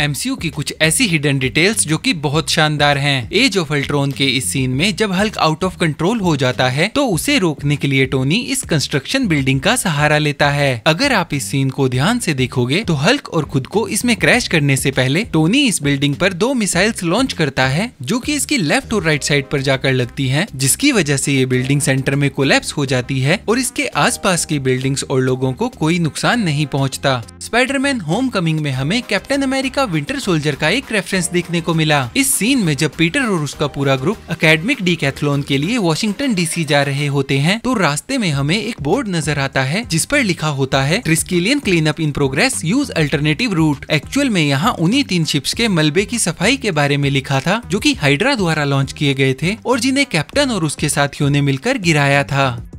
M की कुछ ऐसी हिडन डिटेल्स जो कि बहुत शानदार हैं। एज ऑफ अल्ट्रोन के इस सीन में जब हल्क आउट ऑफ कंट्रोल हो जाता है तो उसे रोकने के लिए टोनी इस कंस्ट्रक्शन बिल्डिंग का सहारा लेता है अगर आप इस सीन को ध्यान से देखोगे तो हल्क और खुद को इसमें क्रैश करने से पहले टोनी इस बिल्डिंग पर दो मिसाइल्स लॉन्च करता है जो कि इसकी लेफ्ट और राइट साइड पर जाकर लगती हैं, जिसकी वजह से ये बिल्डिंग सेंटर में कोलेप्स हो जाती है और इसके आसपास की बिल्डिंग्स और लोगों को कोई नुकसान नहीं पहुंचता। स्पाइडरमैन होमकमिंग में हमें कैप्टन अमेरिका विंटर सोल्जर का एक रेफरेंस देखने को मिला इस सीन में जब पीटर और उसका पूरा ग्रुप अकेडमिक डीकैथलॉन के लिए वॉशिंगटन डीसी जा रहे होते हैं तो रास्ते में हमें एक बोर्ड नजर आता है जिस पर लिखा होता है ट्रिस्किलियन clean up in progress use alternative route actual में यहाँ उन्हीं तीन शिप्स के मलबे की सफाई के बारे में लिखा था जो की हाइड्रा द्वारा लॉन्च किए गए थे और जिन्हें कैप्टन और उसके साथियों ने मिलकर गिराया था